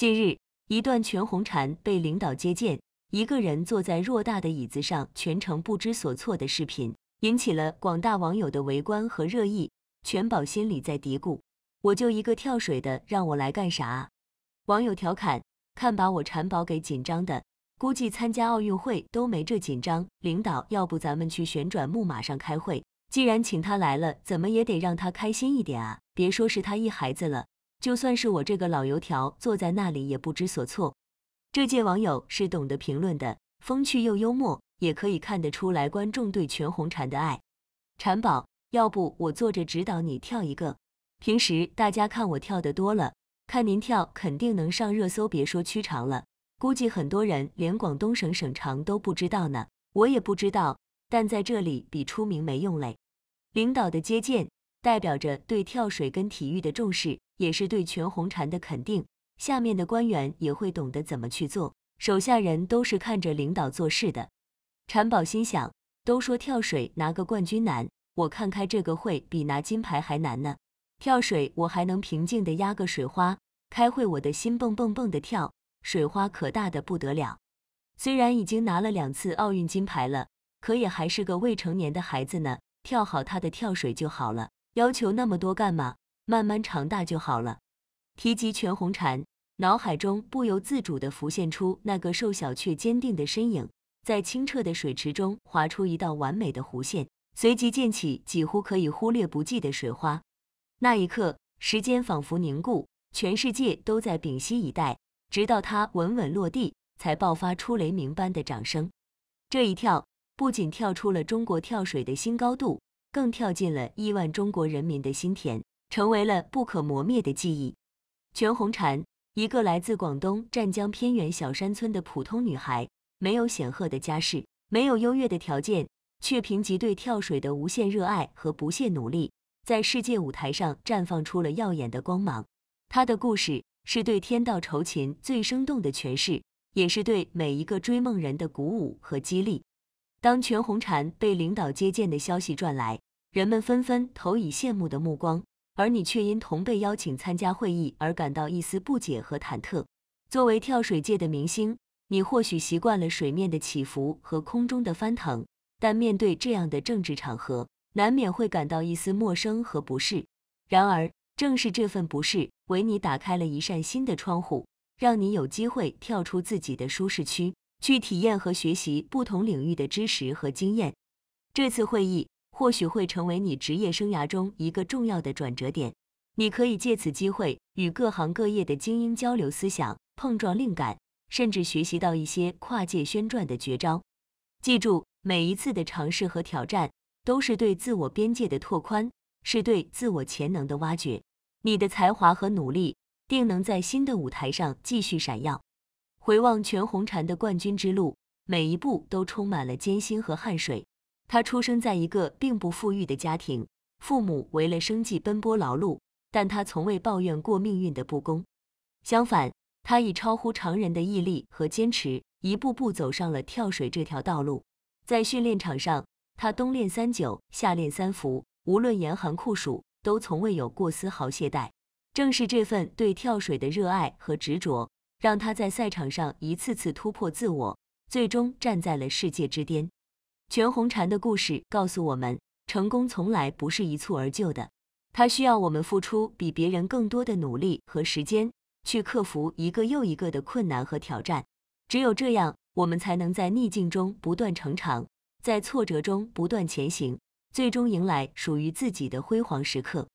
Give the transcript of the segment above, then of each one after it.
近日，一段全红婵被领导接见，一个人坐在偌大的椅子上，全程不知所措的视频，引起了广大网友的围观和热议。全宝心里在嘀咕：“我就一个跳水的，让我来干啥？”网友调侃：“看把我婵宝给紧张的，估计参加奥运会都没这紧张。”领导，要不咱们去旋转木马上开会？既然请他来了，怎么也得让他开心一点啊！别说是他一孩子了。就算是我这个老油条坐在那里也不知所措。这届网友是懂得评论的，风趣又幽默，也可以看得出来观众对全红婵的爱。婵宝，要不我坐着指导你跳一个？平时大家看我跳得多了，看您跳肯定能上热搜。别说区长了，估计很多人连广东省省长都不知道呢。我也不知道，但在这里比出名没用嘞。领导的接见代表着对跳水跟体育的重视。也是对全红婵的肯定，下面的官员也会懂得怎么去做。手下人都是看着领导做事的。婵宝心想：都说跳水拿个冠军难，我看开这个会比拿金牌还难呢。跳水我还能平静的压个水花，开会我的心蹦蹦蹦的跳，水花可大的不得了。虽然已经拿了两次奥运金牌了，可也还是个未成年的孩子呢。跳好他的跳水就好了，要求那么多干嘛？慢慢长大就好了。提及全红婵，脑海中不由自主地浮现出那个瘦小却坚定的身影，在清澈的水池中划出一道完美的弧线，随即溅起几乎可以忽略不计的水花。那一刻，时间仿佛凝固，全世界都在屏息以待，直到他稳稳落地，才爆发出雷鸣般的掌声。这一跳不仅跳出了中国跳水的新高度，更跳进了亿万中国人民的心田。成为了不可磨灭的记忆。全红婵，一个来自广东湛江偏远小山村的普通女孩，没有显赫的家世，没有优越的条件，却凭借对跳水的无限热爱和不懈努力，在世界舞台上绽放出了耀眼的光芒。她的故事是对天道酬勤最生动的诠释，也是对每一个追梦人的鼓舞和激励。当全红婵被领导接见的消息传来，人们纷纷投以羡慕的目光。而你却因同被邀请参加会议而感到一丝不解和忐忑。作为跳水界的明星，你或许习惯了水面的起伏和空中的翻腾，但面对这样的政治场合，难免会感到一丝陌生和不适。然而，正是这份不适为你打开了一扇新的窗户，让你有机会跳出自己的舒适区，去体验和学习不同领域的知识和经验。这次会议。或许会成为你职业生涯中一个重要的转折点。你可以借此机会与各行各业的精英交流思想、碰撞灵感，甚至学习到一些跨界宣传的绝招。记住，每一次的尝试和挑战都是对自我边界的拓宽，是对自我潜能的挖掘。你的才华和努力定能在新的舞台上继续闪耀。回望全红婵的冠军之路，每一步都充满了艰辛和汗水。他出生在一个并不富裕的家庭，父母为了生计奔波劳碌，但他从未抱怨过命运的不公。相反，他以超乎常人的毅力和坚持，一步步走上了跳水这条道路。在训练场上，他冬练三九，夏练三伏，无论严寒酷暑，都从未有过丝毫懈怠。正是这份对跳水的热爱和执着，让他在赛场上一次次突破自我，最终站在了世界之巅。全红婵的故事告诉我们，成功从来不是一蹴而就的，它需要我们付出比别人更多的努力和时间，去克服一个又一个的困难和挑战。只有这样，我们才能在逆境中不断成长，在挫折中不断前行，最终迎来属于自己的辉煌时刻。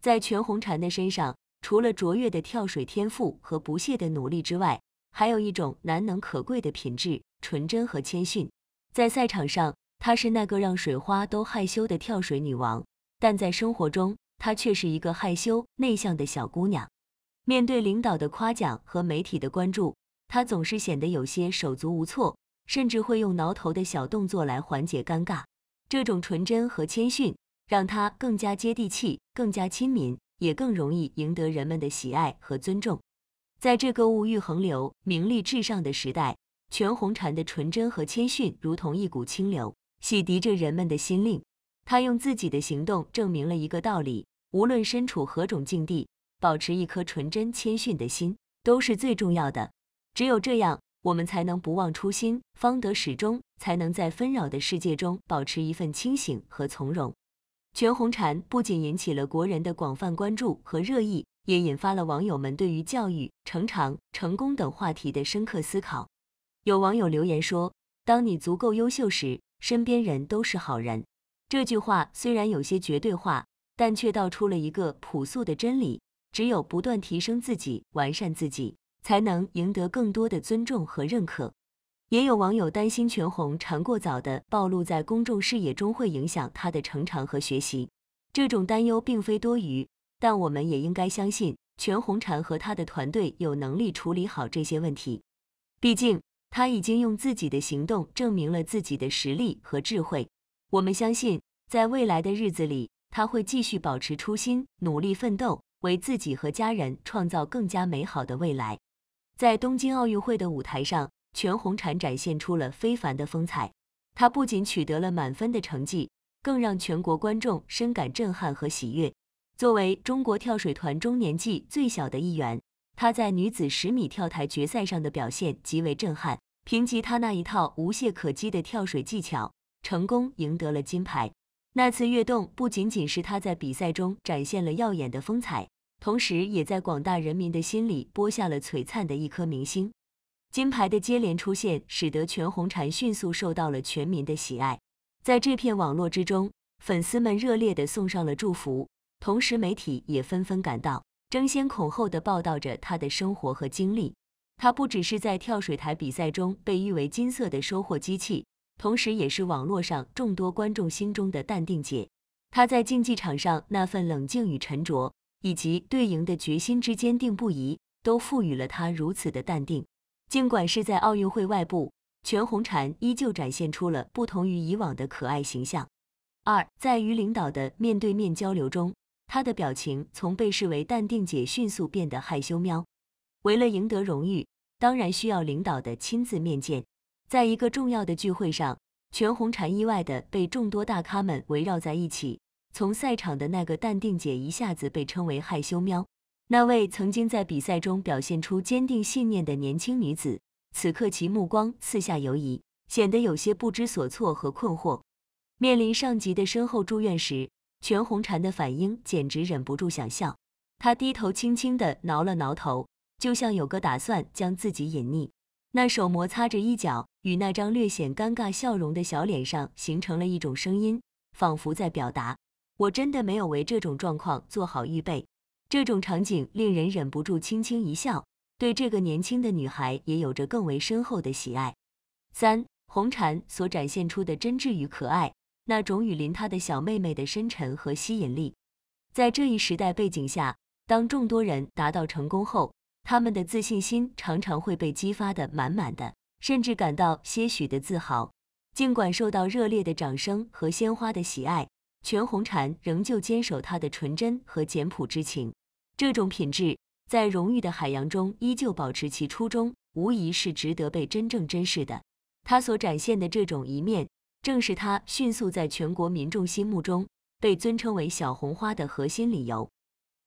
在全红婵的身上，除了卓越的跳水天赋和不懈的努力之外，还有一种难能可贵的品质——纯真和谦逊。在赛场上，她是那个让水花都害羞的跳水女王；但在生活中，她却是一个害羞内向的小姑娘。面对领导的夸奖和媒体的关注，她总是显得有些手足无措，甚至会用挠头的小动作来缓解尴尬。这种纯真和谦逊，让她更加接地气，更加亲民，也更容易赢得人们的喜爱和尊重。在这个物欲横流、名利至上的时代，全红婵的纯真和谦逊如同一股清流，洗涤着人们的心灵。他用自己的行动证明了一个道理：无论身处何种境地，保持一颗纯真谦逊的心都是最重要的。只有这样，我们才能不忘初心，方得始终，才能在纷扰的世界中保持一份清醒和从容。全红婵不仅引起了国人的广泛关注和热议，也引发了网友们对于教育、成长、成功等话题的深刻思考。有网友留言说：“当你足够优秀时，身边人都是好人。”这句话虽然有些绝对化，但却道出了一个朴素的真理：只有不断提升自己、完善自己，才能赢得更多的尊重和认可。也有网友担心全红婵过早的暴露在公众视野中会影响她的成长和学习。这种担忧并非多余，但我们也应该相信全红婵和他的团队有能力处理好这些问题。毕竟。他已经用自己的行动证明了自己的实力和智慧。我们相信，在未来的日子里，他会继续保持初心，努力奋斗，为自己和家人创造更加美好的未来。在东京奥运会的舞台上，全红婵展现出了非凡的风采。他不仅取得了满分的成绩，更让全国观众深感震撼和喜悦。作为中国跳水团中年纪最小的一员，他在女子十米跳台决赛上的表现极为震撼。凭借他那一套无懈可击的跳水技巧，成功赢得了金牌。那次跃动不仅仅是他在比赛中展现了耀眼的风采，同时也在广大人民的心里播下了璀璨的一颗明星。金牌的接连出现，使得全红婵迅速受到了全民的喜爱。在这片网络之中，粉丝们热烈地送上了祝福，同时媒体也纷纷赶到，争先恐后地报道着他的生活和经历。她不只是在跳水台比赛中被誉为金色的收获机器，同时，也是网络上众多观众心中的淡定姐。她在竞技场上那份冷静与沉着，以及对赢的决心之坚定不移，都赋予了她如此的淡定。尽管是在奥运会外部，全红婵依旧展现出了不同于以往的可爱形象。二，在与领导的面对面交流中，她的表情从被视为淡定姐迅速变得害羞喵。为了赢得荣誉，当然需要领导的亲自面见。在一个重要的聚会上，全红婵意外地被众多大咖们围绕在一起。从赛场的那个淡定姐一下子被称为害羞喵。那位曾经在比赛中表现出坚定信念的年轻女子，此刻其目光四下游移，显得有些不知所措和困惑。面临上级的身后祝愿时，全红婵的反应简直忍不住想笑。她低头轻轻地挠了挠头。就像有个打算将自己隐匿，那手摩擦着衣角，与那张略显尴尬笑容的小脸上形成了一种声音，仿佛在表达：“我真的没有为这种状况做好预备。”这种场景令人忍不住轻轻一笑，对这个年轻的女孩也有着更为深厚的喜爱。三红蝉所展现出的真挚与可爱，那种雨淋她的小妹妹的深沉和吸引力，在这一时代背景下，当众多人达到成功后。他们的自信心常常会被激发得满满的，甚至感到些许的自豪。尽管受到热烈的掌声和鲜花的喜爱，全红婵仍旧坚守她的纯真和简朴之情。这种品质在荣誉的海洋中依旧保持其初衷，无疑是值得被真正珍视的。她所展现的这种一面，正是她迅速在全国民众心目中被尊称为“小红花”的核心理由。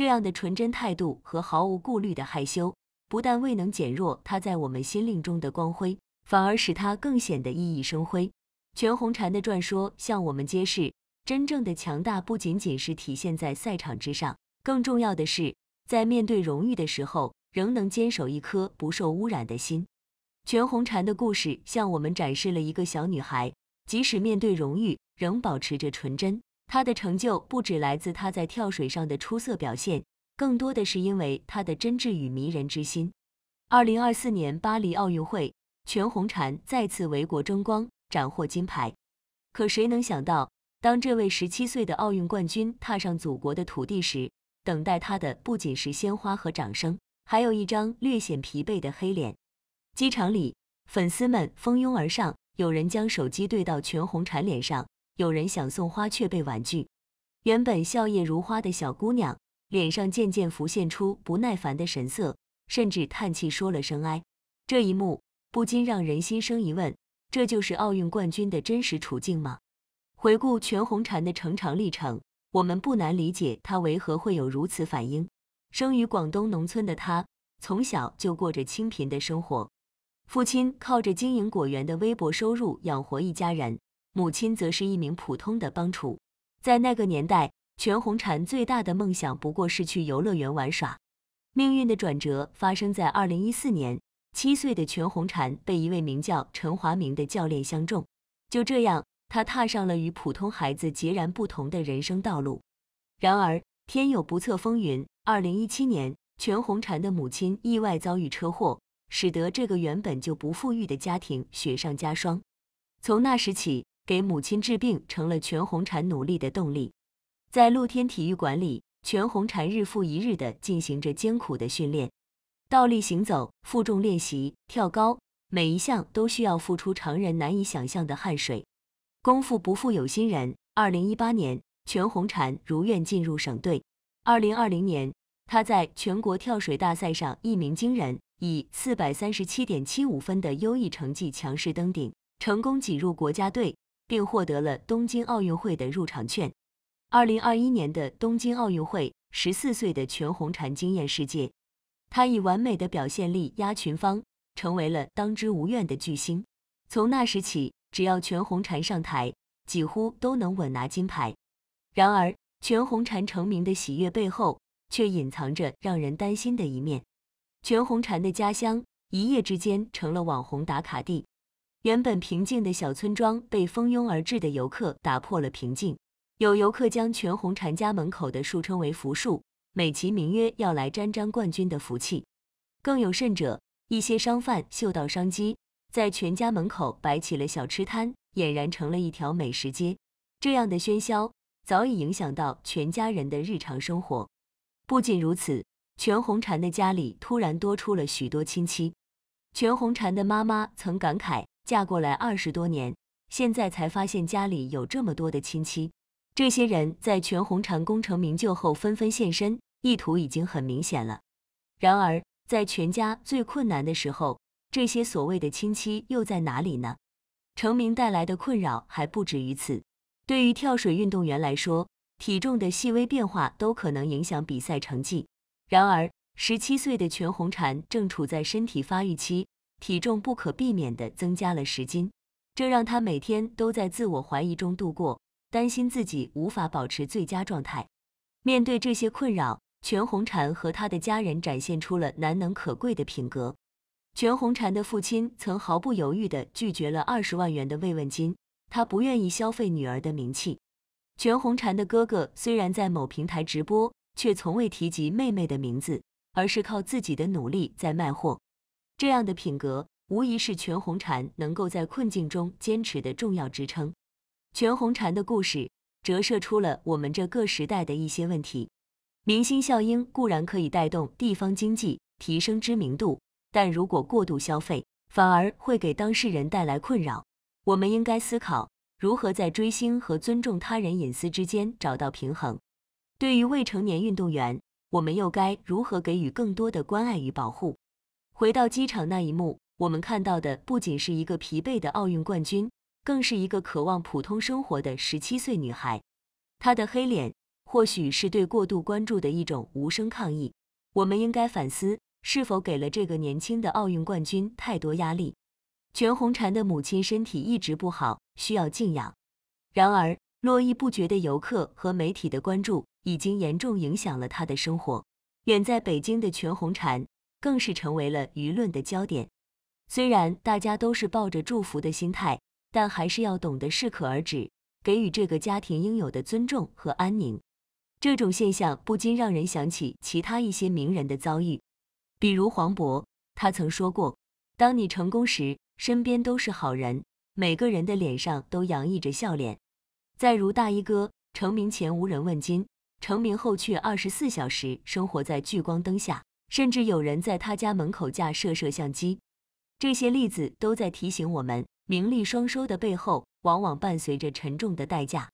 这样的纯真态度和毫无顾虑的害羞，不但未能减弱她在我们心灵中的光辉，反而使她更显得熠熠生辉。全红婵的传说向我们揭示，真正的强大不仅仅是体现在赛场之上，更重要的是在面对荣誉的时候，仍能坚守一颗不受污染的心。全红婵的故事向我们展示了一个小女孩，即使面对荣誉，仍保持着纯真。他的成就不止来自他在跳水上的出色表现，更多的是因为他的真挚与迷人之心。二零二四年巴黎奥运会，全红婵再次为国争光，斩获金牌。可谁能想到，当这位十七岁的奥运冠军踏上祖国的土地时，等待他的不仅是鲜花和掌声，还有一张略显疲惫的黑脸。机场里，粉丝们蜂拥而上，有人将手机对到全红婵脸上。有人想送花却被婉拒，原本笑靥如花的小姑娘脸上渐渐浮现出不耐烦的神色，甚至叹气说了声“哀”。这一幕不禁让人心生疑问：这就是奥运冠军的真实处境吗？回顾全红婵的成长历程，我们不难理解她为何会有如此反应。生于广东农村的她，从小就过着清贫的生活，父亲靠着经营果园的微薄收入养活一家人。母亲则是一名普通的帮厨，在那个年代，全红婵最大的梦想不过是去游乐园玩耍。命运的转折发生在二零一四年，七岁的全红婵被一位名叫陈华明的教练相中，就这样，他踏上了与普通孩子截然不同的人生道路。然而，天有不测风云，二零一七年，全红婵的母亲意外遭遇车祸，使得这个原本就不富裕的家庭雪上加霜。从那时起，给母亲治病成了全红婵努力的动力。在露天体育馆里，全红婵日复一日地进行着艰苦的训练：倒立行走、负重练习、跳高，每一项都需要付出常人难以想象的汗水。功夫不负有心人，二零一八年，全红婵如愿进入省队。二零二零年，她在全国跳水大赛上一鸣惊人，以四百三十七点七五分的优异成绩强势登顶，成功挤入国家队。并获得了东京奥运会的入场券。二零二一年的东京奥运会，十四岁的全红婵惊艳世界，她以完美的表现力压群芳，成为了当之无愧的巨星。从那时起，只要全红婵上台，几乎都能稳拿金牌。然而，全红婵成名的喜悦背后，却隐藏着让人担心的一面。全红婵的家乡一夜之间成了网红打卡地。原本平静的小村庄被蜂拥而至的游客打破了平静。有游客将全红婵家门口的树称为“福树”，美其名曰要来沾沾冠军的福气。更有甚者，一些商贩嗅到商机，在全家门口摆起了小吃摊，俨然成了一条美食街。这样的喧嚣早已影响到全家人的日常生活。不仅如此，全红婵的家里突然多出了许多亲戚。全红婵的妈妈曾感慨。嫁过来二十多年，现在才发现家里有这么多的亲戚。这些人在全红婵功成名就后纷纷现身，意图已经很明显了。然而，在全家最困难的时候，这些所谓的亲戚又在哪里呢？成名带来的困扰还不止于此。对于跳水运动员来说，体重的细微变化都可能影响比赛成绩。然而，十七岁的全红婵正处在身体发育期。体重不可避免地增加了十斤，这让他每天都在自我怀疑中度过，担心自己无法保持最佳状态。面对这些困扰，全红婵和他的家人展现出了难能可贵的品格。全红婵的父亲曾毫不犹豫地拒绝了二十万元的慰问金，他不愿意消费女儿的名气。全红婵的哥哥虽然在某平台直播，却从未提及妹妹的名字，而是靠自己的努力在卖货。这样的品格，无疑是全红婵能够在困境中坚持的重要支撑。全红婵的故事折射出了我们这个时代的一些问题。明星效应固然可以带动地方经济、提升知名度，但如果过度消费，反而会给当事人带来困扰。我们应该思考如何在追星和尊重他人隐私之间找到平衡。对于未成年运动员，我们又该如何给予更多的关爱与保护？回到机场那一幕，我们看到的不仅是一个疲惫的奥运冠军，更是一个渴望普通生活的十七岁女孩。她的黑脸或许是对过度关注的一种无声抗议。我们应该反思，是否给了这个年轻的奥运冠军太多压力。全红婵的母亲身体一直不好，需要静养。然而，络绎不绝的游客和媒体的关注，已经严重影响了她的生活。远在北京的全红婵。更是成为了舆论的焦点。虽然大家都是抱着祝福的心态，但还是要懂得适可而止，给予这个家庭应有的尊重和安宁。这种现象不禁让人想起其他一些名人的遭遇，比如黄渤，他曾说过：“当你成功时，身边都是好人，每个人的脸上都洋溢着笑脸。”再如大衣哥，成名前无人问津，成名后却二十四小时生活在聚光灯下。甚至有人在他家门口架设摄像机，这些例子都在提醒我们：名利双收的背后，往往伴随着沉重的代价。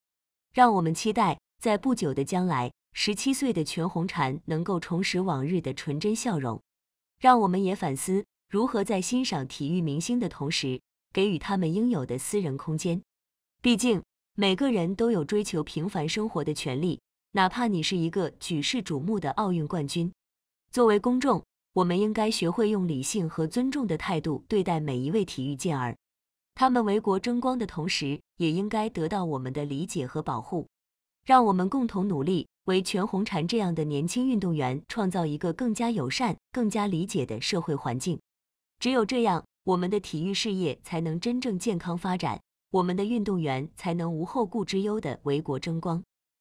让我们期待在不久的将来，十七岁的全红婵能够重拾往日的纯真笑容。让我们也反思如何在欣赏体育明星的同时，给予他们应有的私人空间。毕竟，每个人都有追求平凡生活的权利，哪怕你是一个举世瞩目的奥运冠军。作为公众，我们应该学会用理性和尊重的态度对待每一位体育健儿。他们为国争光的同时，也应该得到我们的理解和保护。让我们共同努力，为全红婵这样的年轻运动员创造一个更加友善、更加理解的社会环境。只有这样，我们的体育事业才能真正健康发展，我们的运动员才能无后顾之忧地为国争光。